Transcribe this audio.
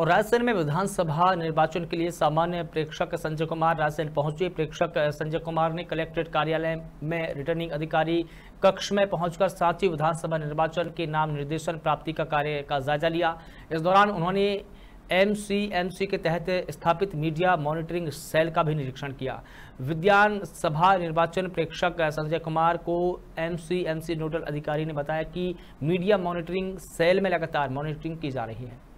और रायसेन में विधानसभा निर्वाचन के लिए सामान्य प्रेक्षक संजय कुमार रायसेन पहुंचे प्रेक्षक संजय कुमार ने कलेक्ट्रेट कार्यालय में रिटर्निंग अधिकारी कक्ष में पहुंचकर साथ ही विधानसभा निर्वाचन के नाम निर्देशन प्राप्ति का कार्य का जायजा लिया इस दौरान उन्होंने एमसीएमसी के तहत स्थापित मीडिया मॉनिटरिंग सेल का भी निरीक्षण किया विद्यान सभा निर्वाचन प्रेक्षक संजय कुमार को एमसीएमसी नोडल अधिकारी ने बताया कि मीडिया मॉनिटरिंग सेल में लगातार मॉनिटरिंग की जा रही है